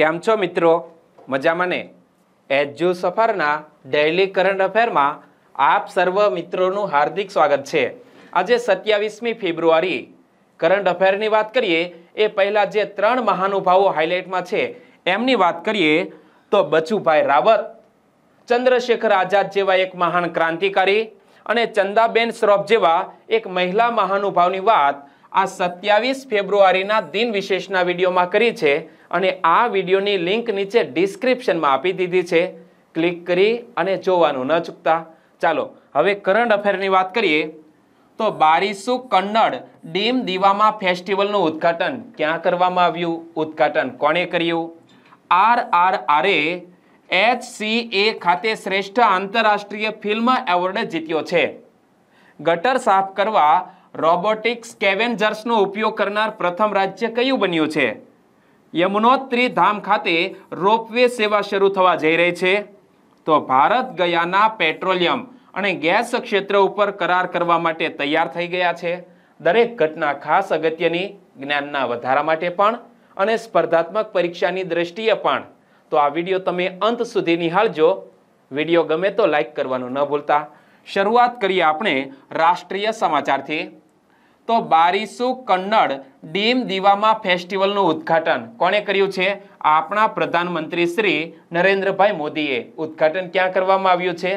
કેમ છો મિત્રો મજામાં ને એજ્યુ સફરના ડેઇલી કરંટ અફેરમાં આપ સર્વ મિત્રોનું હાર્દિક સ્વાગત છે આજે સત્યાવીસમી ફેબ્રુઆરી કરંટ અફેરની વાત કરીએ એ પહેલાં જે ત્રણ મહાનુભાવો હાઇલાઇટમાં છે એમની વાત કરીએ તો બચુભાઈ રાવત ચંદ્રશેખર આઝાદ જેવા એક મહાન ક્રાંતિકારી અને ચંદાબેન શ્રોફ જેવા એક મહિલા મહાનુભાવની વાત આ સત્યાવીસ ફેબ્રુઆરીના દિન વિશેષના વિડીયોમાં કરી છે અને આ વિડીયોની લિંક નીચે ડિસ્ક્રિપ્શનમાં આપી દીધી છે ક્લિક કરી અને જોવાનું ન ચૂકતા ચાલો હવે કરંટ અફેરની વાત કરીએ તો બારીસુ કન્નડ ડીમ દીવામાં ફેસ્ટિવલનું ઉદ્ઘાટન ક્યાં કરવામાં આવ્યું ઉદ્ઘાટન કોણે કર્યું આર આર આરે એચ સી એ ખાતે શ્રેષ્ઠ આંતરરાષ્ટ્રીય ફિલ્મ એવોર્ડ જીત્યો છે ગટર સાફ કરવા રોબોટિક સ્કેવેન્જર્સનો ઉપયોગ કરનાર પ્રથમ રાજ્ય કયું બન્યું છે યમુનોત્રી ધામ ખાતે રોપવે સેવા શરૂ થવા જઈ રહી છે તો ભારત ગયાના પેટ્રોલિયમ અને ગેસ ક્ષેત્ર ઉપર કરાર કરવા માટે તૈયાર થઈ ગયા છે દરેક ઘટના ખાસ અગત્યની જ્ઞાનના વધારા માટે પણ અને સ્પર્ધાત્મક પરીક્ષાની દ્રષ્ટિએ પણ તો આ વિડીયો તમે અંત સુધી નિહાળજો વિડીયો ગમે તો લાઈક કરવાનું ન ભૂલતા શરૂઆત કરીએ આપણે રાષ્ટ્રીય સમાચારથી તો બારીસુ કન્નડ ડીમ દીવામાં ફેસ્ટિવલનું ઉદ્ઘાટન કોણે કર્યું છે આપણા પ્રધાનમંત્રી શ્રી નરેન્દ્રભાઈ મોદીએ ઉદ્ઘાટન ક્યાં કરવામાં આવ્યું છે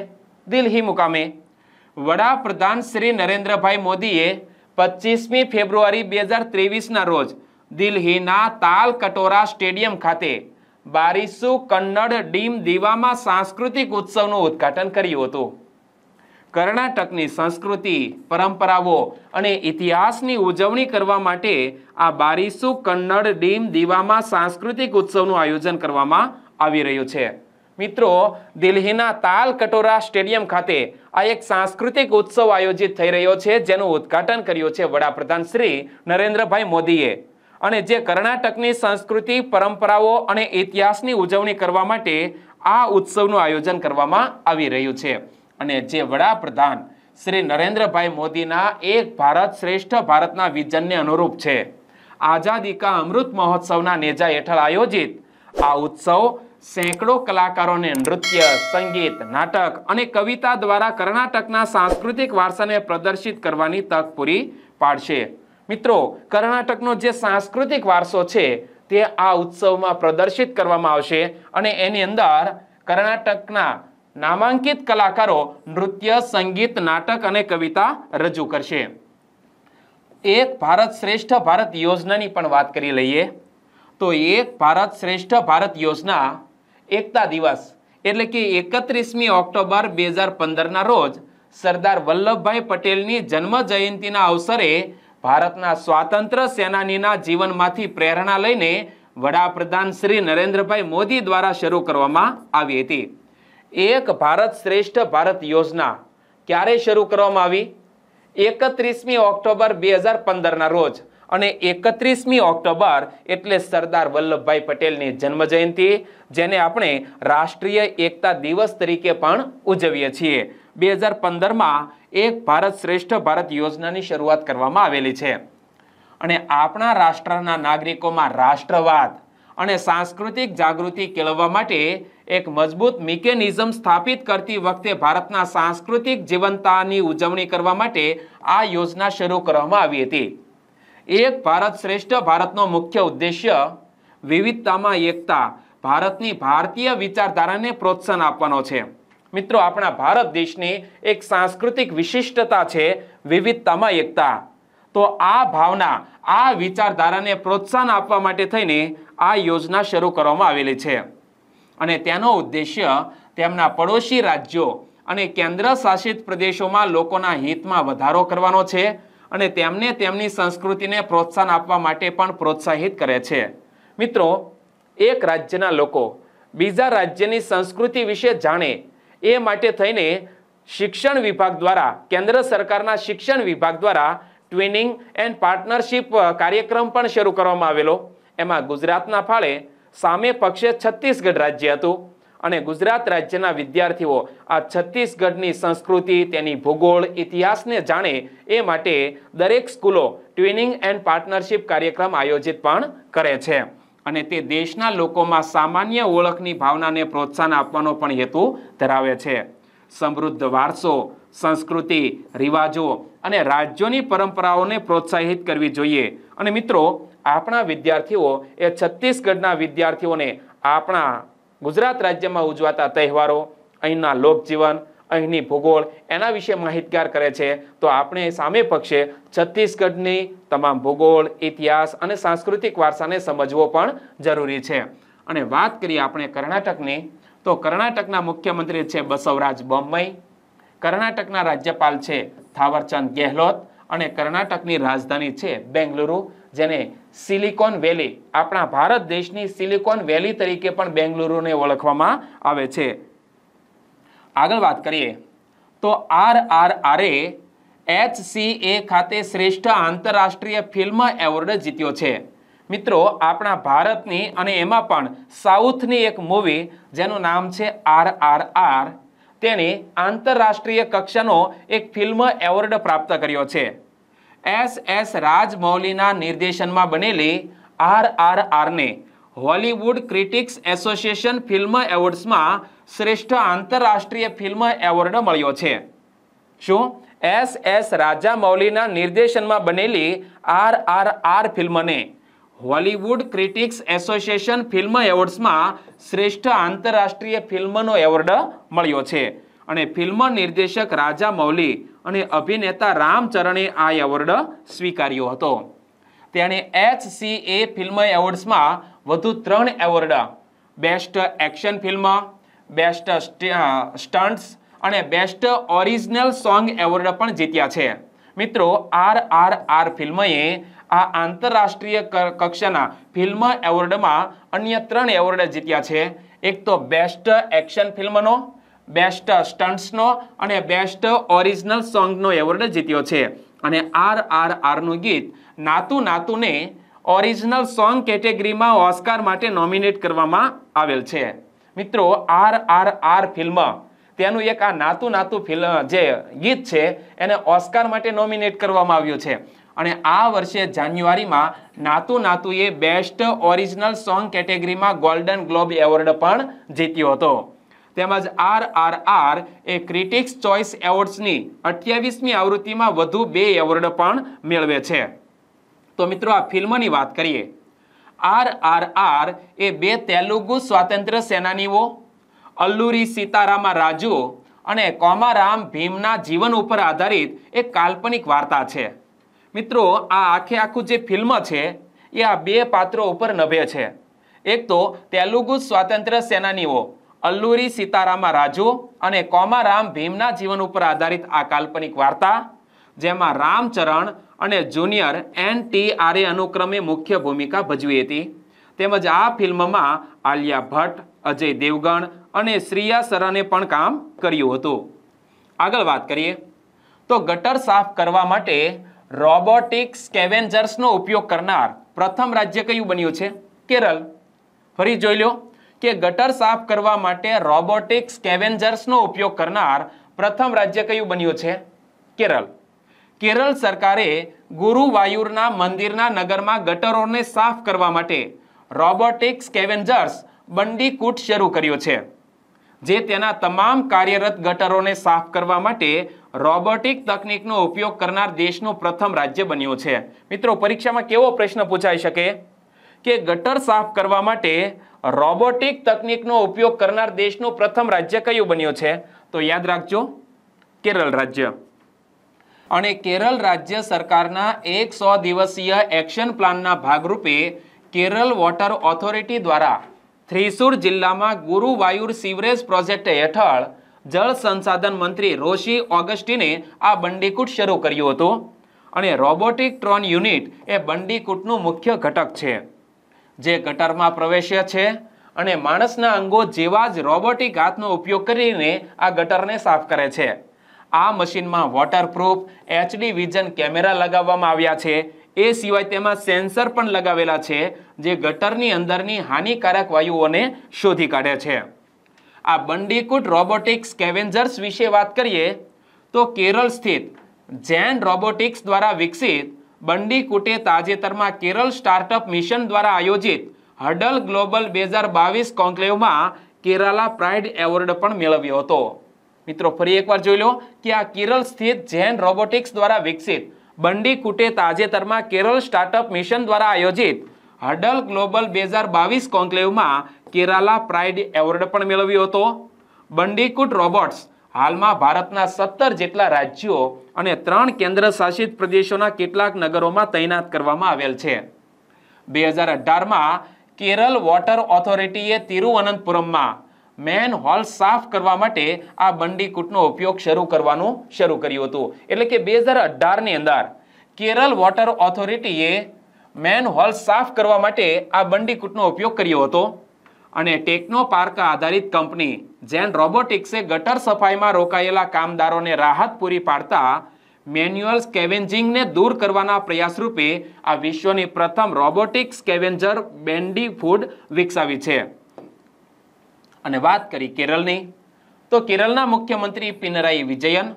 દિલ્હી મુકામે વડાપ્રધાન શ્રી નરેન્દ્રભાઈ મોદીએ પચીસમી ફેબ્રુઆરી બે હજાર ત્રેવીસના રોજ દિલ્હીના તાલ કટોરા સ્ટેડિયમ ખાતે બારીસુ કન્નડ ડીમ દીવામાં સાંસ્કૃતિક ઉત્સવનું ઉદ્ઘાટન કર્યું હતું કર્ણાટકની સંસ્કૃતિ પરંપરાઓ અને ઇતિહાસની ઉજવણી કરવા માટે આ બારીસુ કન્નડ ડીમ દીવામાં સાંસ્કૃતિક ઉત્સવનું આયોજન કરવામાં આવી રહ્યું છે મિત્રો દિલ્હીના તાલ કટોરા સ્ટેડિયમ ખાતે આ એક સાંસ્કૃતિક ઉત્સવ આયોજિત થઈ રહ્યો છે જેનું ઉદ્ઘાટન કર્યું છે વડાપ્રધાન શ્રી નરેન્દ્રભાઈ મોદીએ અને જે કર્ણાટકની સંસ્કૃતિ પરંપરાઓ અને ઇતિહાસની ઉજવણી કરવા માટે આ ઉત્સવનું આયોજન કરવામાં આવી રહ્યું છે અને જે વડાપ્રધાન શ્રી નરેન્દ્રભાઈ મોદીના એક ભારત શ્રેષ્ઠ ભારતના વિઝનને અનુરૂપ છે આઝાદી કા અમૃત મહોત્સવના નેજા હેઠળ આયોજિત આ ઉત્સવ સેંકડો કલાકારોને નૃત્ય સંગીત નાટક અને કવિતા દ્વારા કર્ણાટકના સાંસ્કૃતિક વારસાને પ્રદર્શિત કરવાની તક પૂરી પાડશે મિત્રો કર્ણાટકનો જે સાંસ્કૃતિક વારસો છે તે આ ઉત્સવમાં પ્રદર્શિત કરવામાં આવશે અને એની અંદર કર્ણાટકના નામાંકિત કલાકારો નૃત્ય સંગીત નાટક અને કવિતા રજૂ કરશે એક ભારત શ્રેષ્ઠ ભારત યોજનાની પણ વાત કરી લઈએ તો એક ભારત શ્રેષ્ઠ ભારત યોજના એકતા દિવસ એટલે કે એકત્રીસમી ઓક્ટોબર બે હજાર પંદરના રોજ સરદાર વલ્લભભાઈ પટેલની જન્મ જયંતિના અવસરે ભારતના સ્વાતંત્ર્ય સેનાનીના જીવનમાંથી પ્રેરણા લઈને વડાપ્રધાન શ્રી નરેન્દ્રભાઈ મોદી દ્વારા શરૂ કરવામાં આવી હતી એક ભારત શ્રેષ્ઠ ભારત યોજના ક્યારે શરૂ કરવામાં આવી એકત્રીસમી ઓક્ટોબર બે હજાર પંદરના રોજ અને એકત્રીસમી ઓક્ટોબર એટલે સરદાર વલ્લભભાઈ પટેલની જન્મજયંતિ જેને આપણે રાષ્ટ્રીય એકતા દિવસ તરીકે પણ ઉજવીએ છીએ બે હજાર પંદરમાં એક ભારત શ્રેષ્ઠ ભારત યોજનાની શરૂઆત કરવામાં આવેલી છે અને આપણા રાષ્ટ્રના નાગરિકોમાં રાષ્ટ્રવાદ અને સાંસ્કૃતિક જાગૃતિ કેળવવા માટે એક મજબૂત મિકેનિઝમ સ્થાપિત કરતી વખતે ભારતના સાંસ્કૃતિક જીવંતતાની ઉજવણી કરવા માટે આ યોજના શરૂ કરવામાં આવી હતી એક ભારત શ્રેષ્ઠ ભારતનો મુખ્ય ઉદ્દેશ્ય વિવિધતામાં એકતા ભારતની ભારતીય વિચારધારાને પ્રોત્સાહન આપવાનો છે મિત્રો આપણા ભારત દેશની એક સાંસ્કૃતિક વિશિષ્ટતા છે વિવિધતામાં એકતા તો આ ભાવના આ વિચારધારાને પ્રોત્સાહન આપવા માટે થઈને આ યોજના શરૂ કરવામાં આવેલી છે અને તેનો ઉદ્દેશ્ય તેમના પડોશી રાજ્યો અને કેન્દ્ર શાસિત પ્રદેશોમાં લોકોના હિતમાં વધારો કરવાનો છે અને તેમને તેમની સંસ્કૃતિને પ્રોત્સાહન આપવા માટે પણ પ્રોત્સાહિત કરે છે મિત્રો એક રાજ્યના લોકો બીજા રાજ્યની સંસ્કૃતિ વિશે જાણે એ માટે થઈને શિક્ષણ વિભાગ દ્વારા કેન્દ્ર સરકારના શિક્ષણ વિભાગ દ્વારા ટ્વિનિંગ એન્ડ પાર્ટનરશીપ કાર્યક્રમ પણ શરૂ કરવામાં આવેલો એમાં ગુજરાતના ફાળે સામે પક્ષે છત્તીસગઢ રાજ્ય હતું અને ગુજરાત રાજ્યના વિદ્યાર્થીઓ આ છત્તીસગઢની સંસ્કૃતિ તેની ભૂગોળ ઇતિહાસને જાણે એ માટે દરેક સ્કૂલો ટ્વિનિંગ એન્ડ પાર્ટનરશિપ કાર્યક્રમ આયોજિત પણ કરે છે અને તે દેશના લોકોમાં સામાન્ય ઓળખની ભાવનાને પ્રોત્સાહન આપવાનો પણ હેતુ ધરાવે છે સમૃદ્ધ વારસો સંસ્કૃતિ રિવાજો અને રાજ્યોની પરંપરાઓને પ્રોત્સાહિત કરવી જોઈએ અને મિત્રો આપણા વિદ્યાર્થીઓ એ છત્તીસગઢના વિદ્યાર્થીઓને આપણા ગુજરાત રાજ્યમાં ઉજવાતા તહેવારો અહીંના લોકજીવન અહીંની ભૂગોળ એના વિશે માહિતગાર કરે છે તો આપણે સામે પક્ષે છત્તીસગઢની તમામ ભૂગોળ ઇતિહાસ અને સાંસ્કૃતિક વારસાને સમજવો પણ જરૂરી છે અને વાત કરીએ આપણે કર્ણાટકની તો કર્ણાટકના મુખ્યમંત્રી છે બસવરાજ બોમ્મઈ કર્ણાટકના રાજ્યપાલ છે થાવરચંદ ગેહલોત અને કર્ણાટકની રાજધાની છે બેંગલુરુ જેને સિલિકોન વેલી આપણા ભારત દેશની સિલિકોન વેલી તરીકે પણ બેંગલુરુને ઓળખવામાં આવે છે આગળ વાત કરીએ તો આર આર આરે એચ સી એ ખાતે શ્રેષ્ઠ આંતરરાષ્ટ્રીય ફિલ્મ એવોર્ડ જીત્યો છે મિત્રો આપણા ભારતની અને એમાં પણ સાઉથની એક મૂવી જેનું નામ છે આર આર આર તેને આંતરરાષ્ટ્રીય કક્ષાનો એક ફિલ્મ એવોર્ડ પ્રાપ્ત કર્યો છે એસ એસ રાજમૌલીના નિર્દેશનમાં બનેલી આર આર આરને હોલીવુડ ક્રિટિક્સ એસોસિએશન ફિલ્મ એવોર્ડ્સમાં શ્રેષ્ઠ આંતરરાષ્ટ્રીય ફિલ્મ એવોર્ડ મળ્યો છે શું એસ એસ રાજામૌલીના નિર્દેશનમાં બનેલી આર આર આર ફિલ્મને હોલિવૂડ ક્રિટિક્સ એસોસિએશન ફિલ્મ એવોર્ડ્સમાં શ્રેષ્ઠ આંતરરાષ્ટ્રીય ફિલ્મનો એવોર્ડ મળ્યો છે અને ફિલ્મ નિર્દેશક રાજા મૌલી અને અભિનેતા રામચરણે આ એવોર્ડ સ્વીકાર્યો હતો તેણે એચ સી એ ફિલ્મ એવોર્ડ્સમાં વધુ ત્રણ award best action film best stunts અને બેસ્ટ ઓરિજિનલ સોંગ એવોર્ડ પણ જીત્યા છે મિત્રો આર આર આર ફિલ્મએ આ આંતરરાષ્ટ્રીય કક્ષાના ફિલ્મ એવોર્ડમાં અન્ય ત્રણ એવોર્ડ જીત્યા છે એક તો બેસ્ટ એક્શન ફિલ્મનો બેસ્ટ સ્ટન્ટ્સનો અને બેસ્ટ ઓરિજિનલ સોંગનો એવોર્ડ જીત્યો છે અને આર આર આરનું ગીત નાતુ નાતુને ઓરિજિનલ સોંગ કેટેગરીમાં ઓસ્કાર માટે નોમિનેટ કરવામાં આવેલ છે મિત્રો આર આર આર ફિલ્મ તેનું એક આ નાતુ નાતું ફિલ્મ જે ગીત છે એને ઓસ્કાર માટે નોમિનેટ કરવામાં આવ્યું છે અને આ વર્ષે જાન્યુઆરીમાં નાતુ નાતુએ બેસ્ટ ઓરિજિનલ સોંગ કેટેગરીમાં ગોલ્ડન ગ્લોબ એવોર્ડ પણ જીત્યો હતો તેમજ આર આર આર એ ક્રિટિક્સ ચોઇસ એવોર્ડ્સની અઠ્યાવીસમી આવૃત્તિમાં વધુ બે એવોર્ડ પણ મેળવે છે તો મિત્રો આ ફિલ્મની વાત કરીએ આર આર આર એ બે તેલુગુ સ્વાતંત્ર્ય સેનાનીઓ અલ્લુરી સીતારામા રાજુ અને કોમારામ ભીમના જીવન ઉપર આધારિત એક કાલ્પનિક વાર્તા છે મિત્રો આ આખે આખું જે ફિલ્મ છે એ આ બે પાત્રો ઉપર નભે છે એક તો તેલુગુ સ્વાતંત્ર્ય સેનાનીઓ અલ્લુરી સીતારામા રાજુ અને કોમારામ ભીમના જીવન ઉપર આધારિત આ કાલ્પનિક વાર્તા જેમાં રામચરણ અને જુનિયર એન ટી આરે અનુક્રમે મુખ્ય ભૂમિકા ભજવી હતી તેમજ આ ફિલ્મમાં આલિયા ભટ્ટ અજય દેવગણ અને શ્રીયા સરને પણ કામ કર્યું હતું આગળ વાત કરીએ તો ગટર સાફ કરવા માટે રોબોટિક સ્કેવેન્જર્સનો ઉપયોગ કરનાર પ્રથમ રાજ્ય કયું બન્યું છે કેરળ ફરી જોઈ લો કે ગટર સાફ કરવા માટે રોબોટિક સ્કેવેન્જર્સનો ઉપયોગ કરનાર પ્રથમ રાજ્ય કયું બન્યું છે કેરળ કેરળ સરકારે ગુરુવાયુરના મંદિરના નગરમાં ગટરોને સાફ કરવા માટે રોબોટિક સ્કેવેન્જર્સ બંડીકૂટ શરૂ કર્યો છે જે તેના તમામ કાર્યરત ગટરોને સાફ કરવા માટે રોબોટિક તકનીકનો ઉપયોગ કરનાર દેશનું પ્રથમ રાજ્ય બન્યું છે મિત્રો પરીક્ષામાં કેવો પ્રશ્ન પૂછાઈ શકે કે ગટર સાફ કરવા માટે રોબોટિક તકનિકનો ઉપયોગ કરનાર દેશનું પ્રથમ રાજ્ય કયું બન્યું છે તો યાદ રાખજો કેરળ રાજ્ય અને કેરળ રાજ્ય સરકારના એકસો દિવસીય એક્શન પ્લાનના ભાગરૂપે કેરળ વોટર ઓથોરિટી દ્વારા થ્રીસુર જિલ્લામાં ગુરુવાયુર સિવરેજ પ્રોજેક્ટ હેઠળ જળ સંસાધન મંત્રી રોશી ઓગસ્ટીને આ બંડીકૂટ શરૂ કર્યું હતું અને રોબોટિક ટ્રોન યુનિટ એ બંડીકૂટનું મુખ્ય ઘટક છે જે ગટરમાં પ્રવેશ્ય છે અને માણસના અંગો જેવા જ રોબોટિક હાથનો ઉપયોગ કરીને આ ગટરને સાફ કરે છે આ મશીનમાં વોટરપ્રૂફ એચડી વિઝન કેમેરા લગાવવામાં આવ્યા છે એ સિવાય તેમાં સેન્સર પણ લગાવેલા છે જે ગટરની અંદરની હાનિકારક વાયુઓને શોધી કાઢે છે આ બંડીકૂટ રોબોટિક્સ કેવેન્જર્સ વિશે વાત કરીએ તો કેરળ સ્થિત જૈન રોબોટિક્સ દ્વારા વિકસિત બંડીકુટે તાજેતરમાં કેરળ સ્ટાર્ટઅપ મિશન દ્વારા આયોજિત હડલ ગ્લોબલ બે હજાર બાવીસ કોન્ક્લેવમાં કેરાલા પ્રાઇડ એવોર્ડ પણ મેળવ્યો હતો મિત્રો ફરી એકવાર જોઈ લો કે આ કેરળ સ્થિત જૈન રોબોટિક્સ દ્વારા વિકસિત બંડીકુટે તાજેતરમાં કેરળ સ્ટાર્ટઅપ મિશન દ્વારા આયોજિત હડલ ગ્લોબલ બે હજાર બાવીસ કોન્ક્લેવમાં કેરાલા પ્રાઇડ એવોર્ડ પણ મેળવ્યો હતો બંડીકુટ રોબોટ્સ હાલમાં ભારતના સત્તર જેટલા રાજ્યો અને ત્રણ કેન્દ્ર શાસિત પ્રદેશોના કેટલાક નગરોમાં તૈનાત કરવામાં આવેલ છે બે હજાર અઢારમાં કેરળ વોટર ઓથોરિટીએ તિરુવનંતપુરમમાં મેન હોલ સાફ કરવા માટે આ બંડીકૂટનો ઉપયોગ શરૂ કરવાનું શરૂ કર્યું હતું એટલે કે બે હજાર અઢારની અંદર કેરળ વોટર ઓથોરિટીએ મેન હોલ સાફ કરવા માટે આ બંડીકૂટનો ઉપયોગ કર્યો હતો અને ટેકનો પાર્ક આધારિત કંપની જેન રોબોટિક્સે ગટર સફાઈમાં રોકાયેલા કામદારોને રાહત પૂરી પાડતા મેન્યુઅલ સ્કેવેન્જિંગને દૂર કરવાના પ્રયાસ રૂપે આ વિશ્વની પ્રથમ રોબોટિક સ્કેવેન્જર બેન્ડી ફૂડ વિકસાવી છે અને વાત કરી કેરળની તો કેરળના મુખ્યમંત્રી પિનરાઈ વિજયન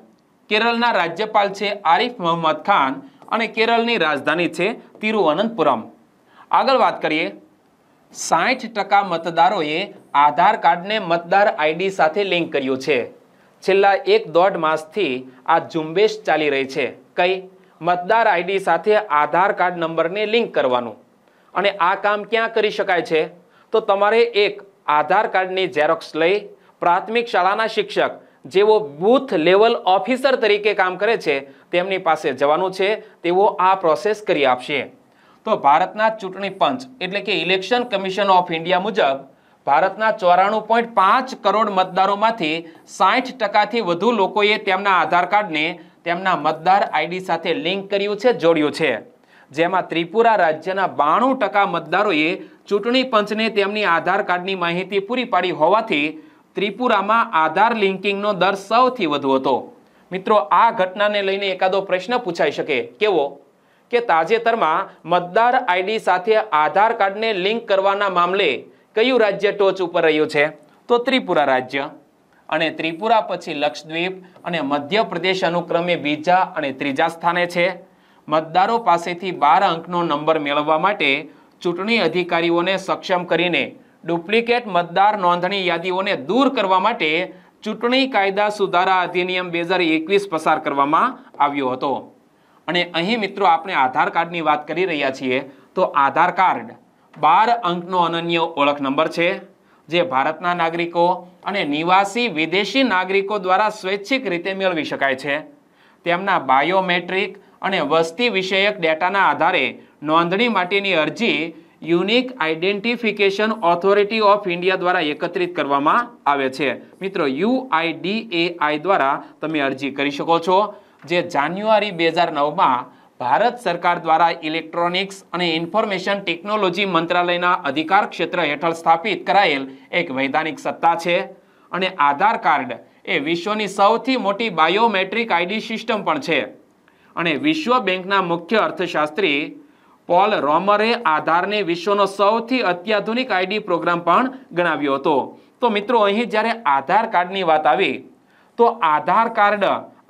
કેરળના રાજ્યપાલ છે આરિફ મોહમ્મદ ખાન અને કેરળની રાજધાની છે તિરુવનંતપુરમ આગળ વાત કરીએ સાઠ ટકા મતદારોએ આધાર કાર્ડને મતદાર આઈડી સાથે લિંક કર્યું છે છેલ્લા એક દોઢ માસથી આ ઝુંબેશ ચાલી રહી છે કઈ મતદાર આઈડી સાથે આધાર કાર્ડ નંબરને લિંક કરવાનું અને આ કામ ક્યાં કરી શકાય છે તો તમારે એક આધાર કાર્ડની ઝેરોક્સ લઈ પ્રાથમિક શાળાના શિક્ષક જેઓ બૂથ લેવલ ઓફિસર તરીકે કામ કરે છે તેમની પાસે જવાનું છે તેઓ આ પ્રોસેસ કરી આપશે તો ભારતના ચૂંટણી પંચ એટલે કે ઇલેક્શન કમિશન ઓફ ઇન્ડિયા મુજબ ભારતના ચોરાણું પોઈન્ટ પાંચ કરોડ મતદારોમાંથી સાઠ ટકાથી વધુ લોકોએ તેમના આધાર કાર્ડને તેમના મતદાર આઈડી સાથે લિંક કર્યું છે જોડ્યું છે જેમાં ત્રિપુરા રાજ્યના બાણું ટકા મતદારોએ ચૂંટણી પંચને તેમની આધાર કાર્ડની માહિતી પૂરી પાડી હોવાથી ત્રિપુરામાં આધાર લિંકિંગનો દર સૌથી વધુ હતો મિત્રો આ ઘટનાને લઈને એકાદો પ્રશ્ન પૂછાઈ શકે કેવો કે તાજેતરમાં મતદાર આઈડી સાથે આધાર કાર્ડને લિંક કરવાના મામલે કયું રાજ્ય ટોચ ઉપર રહ્યું છે તો ત્રિપુરા રાજ્ય અને ત્રિપુરા પછી લક્ષદ્વીપ અને મધ્યપ્રદેશ અનુક્રમે બીજા અને ત્રીજા સ્થાને છે મતદારો પાસેથી બાર અંકનો નંબર મેળવવા માટે ચૂંટણી અધિકારીઓને સક્ષમ કરીને ડુપ્લિકેટ મતદાર નોંધણી યાદીઓને દૂર કરવા માટે ચૂંટણી કાયદા સુધારા અધિનિયમ બે પસાર કરવામાં આવ્યો હતો અને અહીં મિત્રો આપણે આધાર કાર્ડની વાત કરી રહ્યા છીએ તો આધાર કાર્ડ બાર અંકનો અનન્ય ઓળખ નંબર છે જે ભારતના નાગરિકો અને નિવાસી વિદેશી નાગરિકો દ્વારા સ્વૈચ્છિક રીતે મેળવી શકાય છે તેમના બાયોમેટ્રિક અને વસ્તી વિષયક ડેટાના આધારે નોંધણી માટેની અરજી unique identification authority of India દ્વારા એકત્રિત કરવામાં આવે છે મિત્રો યુઆઈડીએઆઈ દ્વારા તમે અરજી કરી શકો છો જે જાન્યુઆરી બે હજાર નવમાં ભારત સરકાર દ્વારા ઇલેક્ટ્રોનિક્સ અને ઇન્ફોર્મેશન ટેકનોલોજી મંત્રાલયના અધિકાર ક્ષેત્ર હેઠળ સ્થાપિત કરાયેલ એક વૈધાનિક સત્તા છે અને આધાર કાર્ડ એ વિશ્વની સૌથી મોટી બાયોમેટ્રિક આઈડી સિસ્ટમ પણ છે અને વિશ્વ બેંકના મુખ્ય અર્થશાસ્ત્રી પોલ રોમરે આધારને વિશ્વનો સૌથી અત્યાધુનિક આઈડી પ્રોગ્રામ પણ ગણાવ્યો હતો તો મિત્રો અહીં જ્યારે આધાર કાર્ડની વાત આવી તો આધાર કાર્ડ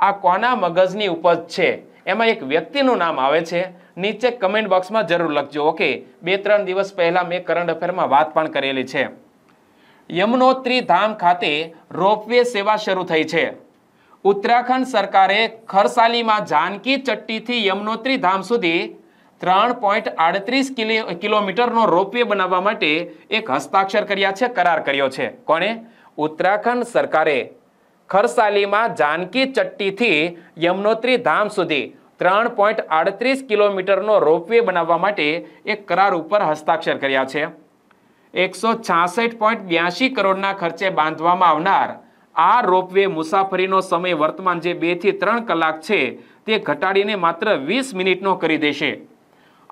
આ કોના મગજની ઉપજ છે એમાં એક વ્યક્તિનું નામ આવે છે નીચે કમેન્ટ બોક્સમાં જરૂર લખજો ઓકે બે ત્રણ દિવસ પહેલાં મેં કરંટ અફેરમાં વાત પણ કરેલી છે યમનોત્રી ધામ ખાતે રોપવે સેવા શરૂ થઈ છે ઉત્તરાખંડ સરકારે ખરસાલીમાં જાનકી ચટ્ટીથી યમનોત્રી ધામ સુધી ત્રણ પોઈન્ટ આડત્રીસ કિલો કિલોમીટરનો રોપવે બનાવવા માટે એક હસ્તાક્ષર કર્યા છે કરાર કર્યો છે કોણે ઉત્તરાખંડ સરકારે ખરસાલીમાં જાનકી ચટ્ટીથી યમનોત્રી ધામ સુધી ત્રણ પોઈન્ટ આડત્રીસ કિલોમીટરનો રોપવે બનાવવા માટે એક કરાર ઉપર હસ્તાક્ષર કર્યા છે એકસો છાસઠ પોઈન્ટ બ્યાસી કરોડના ખર્ચે બાંધવામાં આવનાર આ રોપવે મુસાફરીનો સમય વર્તમાન જે બેથી ત્રણ કલાક છે તે ઘટાડીને માત્ર વીસ મિનિટનો કરી દેશે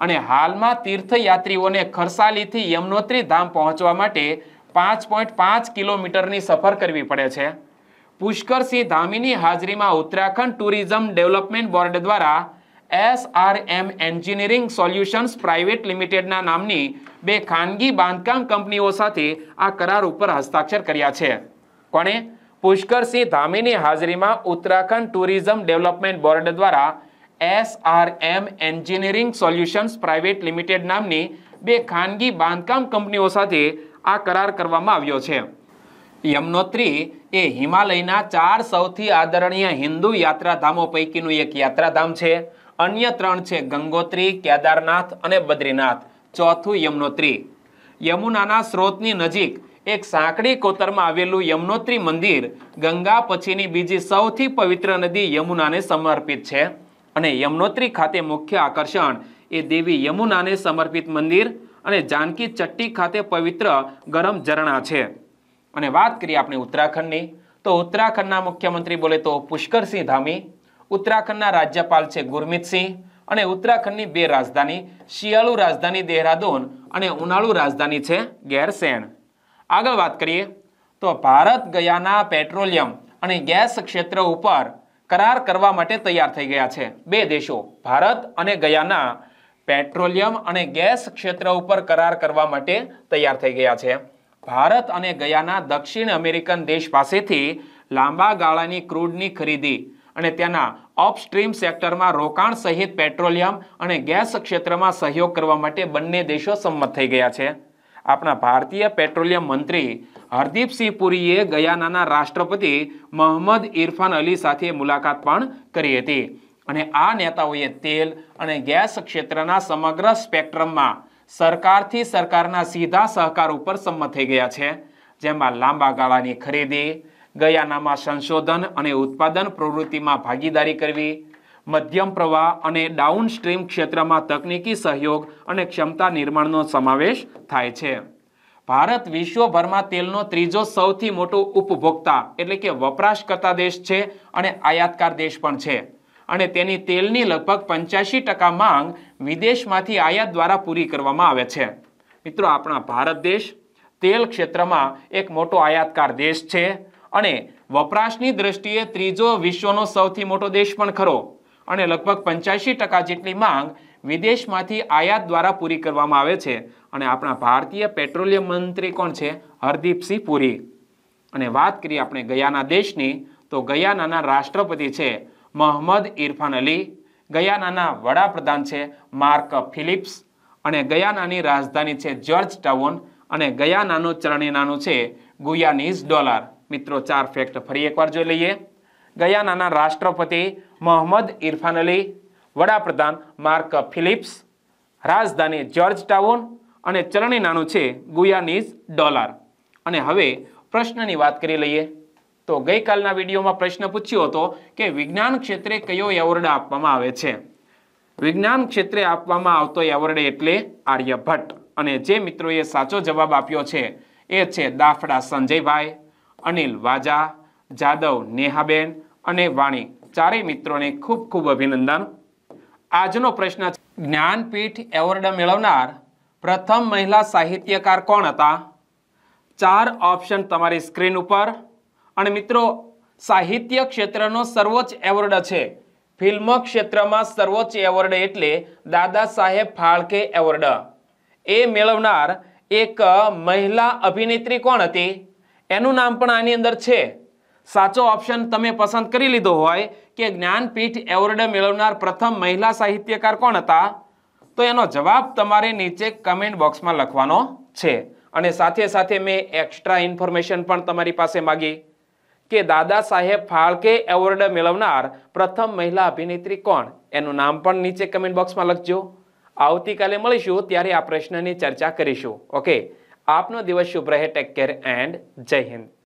અને હાલમાં તીર્થયાત્રીઓને ખરસાલીથી યમનોત્રી ધામ પહોંચવા માટે પાંચ પોઈન્ટ પાંચ કિલોમીટરની સફર કરવી પડે છે પુષ્કરસિંહ ધામીની હાજરીમાં ઉત્તરાખંડ ટુરિઝમ ડેવલપમેન્ટ બોર્ડ દ્વારા S R M engineering solutions private લિમિટેડના નામની બે ખાનગી બાંધકામ કંપનીઓ સાથે આ કરાર ઉપર હસ્તાક્ષર કર્યા છે કોણે પુષ્કરસિંહ ધામીની હાજરીમાં ઉત્તરાખંડ ટુરિઝમ ડેવલપમેન્ટ બોર્ડ દ્વારા S R M engineering solutions private limited નામની બે ખાનગી બાંધકામ કંપનીઓ સાથે આ કરાર કરવામાં આવ્યો છે યમનોત્રી એ હિમાલયના ચાર સૌથી આદરણીય હિન્દુ યાત્રાધામો પૈકીનું એક યાત્રાધામ છે અન્ય ત્રણ છે ગંગોત્રી કેદારનાથ અને બદ્રીનાથ ચોથું યમનોત્રી યમુનાના સ્ત્રોતની નજીક એક સાંકડી કોતરમાં આવેલું યમનોત્રી મંદિર ગંગા પછીની બીજી સૌથી પવિત્ર નદી યમુનાને સમર્પિત છે અને યમનોત્રી ખાતે મુખ્ય આકર્ષણ એ દેવી યમુનાને સમર્પિત મંદિર અને જાનકી ચટ્ટી ખાતે પવિત્ર ગરમ ઝરણા છે અને વાત કરીએ આપણે ઉત્તરાખંડની તો ઉત્તરાખંડના મુખ્યમંત્રી બોલે તો પુષ્કરસિંહ ધામી ઉત્તરાખંડના રાજ્યપાલ છે ગુરમીતસિંહ અને ઉત્તરાખંડની બે રાજધાની શિયાળુ રાજધાની દેહરાદૂન અને ઉનાળુ રાજધાની છે ગેરસેણ આગળ વાત કરીએ તો ભારત ગયાના પેટ્રોલિયમ અને ગેસ ક્ષેત્ર ઉપર કરાર કરવા માટે તૈયાર થઈ ગયા છે બે દેશો ભારત અને ગયાના પેટ્રોલિયમ અને ગેસ ક્ષેત્ર ઉપર કરાર કરવા માટે તૈયાર થઈ ગયા છે ભારત અને ગયાના દક્ષિણ અમેરિકન દેશ પાસેથી લાંબા ગાળાની ક્રૂડની ખરીદી અને તેના અપસ્ટ્રીમ સેક્ટરમાં રોકાણ સહિત પેટ્રોલિયમ અને ગેસ ક્ષેત્રમાં સહયોગ કરવા માટે બંને દેશો સંમત થઈ ગયા છે આપણા ભારતીય પેટ્રોલિયમ મંત્રી હરદીપસિંહ પુરીએ ગયાનાના રાષ્ટ્રપતિ મોહમ્મદ ઇરફાન અલી સાથે મુલાકાત પણ કરી હતી અને આ નેતાઓએ તેલ અને ગેસ ક્ષેત્રના સમગ્ર સ્પેક્ટ્રમમાં સરકારથી સરકારના સીધા સહકાર ઉપર સંમત થઈ ગયા છે જેમાં લાંબા ગાળાની ખરીદી ગયાનામાં સંશોધન અને ઉત્પાદન પ્રવૃત્તિમાં ભાગીદારી કરવી મધ્યમ પ્રવાહ અને ડાઉન સ્ટ્રીમ ક્ષેત્રમાં તકનીકી સહયોગ અને ક્ષમતા નિર્માણનો સમાવેશ થાય છે ભારત વિશ્વભરમાં તેલનો ત્રીજો સૌથી મોટો ઉપભોક્તા એટલે કે વપરાશકર્તા દેશ છે અને આયાતકાર દેશ પણ છે અને તેની તેલની લગભગ પંચ્યાસી ટકા માંગ વિદેશમાંથી આયાત દ્વારા પૂરી કરવામાં આવે છે મિત્રો આપણા ભારત દેશ તેલ ક્ષેત્રમાં એક મોટો આયાતકાર દેશ છે અને વપરાશની દ્રષ્ટિએ ત્રીજો વિશ્વનો સૌથી મોટો દેશ પણ ખરો અને લગભગ પંચ્યાસી ટકા જેટલી માંગ વિદેશમાંથી આયાત દ્વારા પૂરી કરવામાં આવે છે અને આપણા ભારતીય પેટ્રોલિયમ મંત્રી કોણ છે હરદીપસિંહ પુરી અને વાત કરીએ આપણે ગયાના દેશની તો ગયાનાના રાષ્ટ્રપતિ છે મોહમ્મદ ઇરફાન અલી ગયાનાના વડાપ્રધાન છે માર્ક ફિલિપ્સ અને ગયાનાની રાજધાની છે જ્યોર્જ ટાઉન અને ગયાનાનું ચલણીનાનું છે ગુયાનીઝ ડોલર મિત્રો ચાર ફેક્ટ ફરી એકવાર જોઈ લઈએ ગયાનાના રાષ્ટ્રપતિ મોહમ્મદ ઇરફાન અલી વડાપ્રધાન માર્ક ફિલિપ્સ રાજધાની જ્યોર્જ ટાઉન અને ચરણી નાનું છે ગુયાનીઝ ડોલર અને હવે પ્રશ્નની વાત કરી લઈએ તો ગઈકાલના વિડીયોમાં પ્રશ્ન પૂછ્યો હતો કે વિજ્ઞાન ક્ષેત્રે કયો એવોર્ડ આપવામાં આવે છે વિજ્ઞાન ક્ષેત્રે આપવામાં આવતો એવોર્ડ એટલે આર્યભટ્ટ અને જે મિત્રોએ સાચો જવાબ આપ્યો છે એ છે દાફડા સંજયભાઈ અનિલ વાજા જાદવ નેહાબેન અને વાણી ચારેય મિત્રોને ખૂબ ખૂબ અભિનંદન આજનો પ્રશ્ન જ્ઞાનપીઠ એવોર્ડ મેળવનાર પ્રથમ મહિલા સાહિત્યકાર કોણ હતા ચાર ઓપ્શન તમારી સ્ક્રીન ઉપર અને મિત્રો સાહિત્ય ક્ષેત્રનો સર્વોચ્ચ એવોર્ડ છે ફિલ્મ ક્ષેત્રમાં સર્વોચ્ચ એવોર્ડ એટલે દાદા સાહેબ ફાળકે એવોર્ડ એ મેળવનાર એક મહિલા અભિનેત્રી કોણ હતી એનું નામ પણ આની અંદર છે સાચો ઓપ્શન તમે પસંદ કરી લીધો હોય કે જ્ઞાનપીઠ એવોર્ડ મેળવનાર પ્રથમ મહિલા સાહિત્યકાર કોણ હતા તો એનો જવાબ તમારે નીચે કમેન્ટ બોક્સમાં લખવાનો છે અને સાથે સાથે મેં એક્સ્ટ્રા ઇન્ફોર્મેશન પણ તમારી પાસે માગી કે દાદા સાહેબ ફાળકે એવોર્ડ મેળવનાર પ્રથમ મહિલા અભિનેત્રી કોણ એનું નામ પણ નીચે કમેન્ટ બોક્સમાં લખજો આવતીકાલે મળીશું ત્યારે આ પ્રશ્નની ચર્ચા કરીશું ઓકે આપનો દિવસ શુભ રહે ટેક કેર એન્ડ જય હિન્દ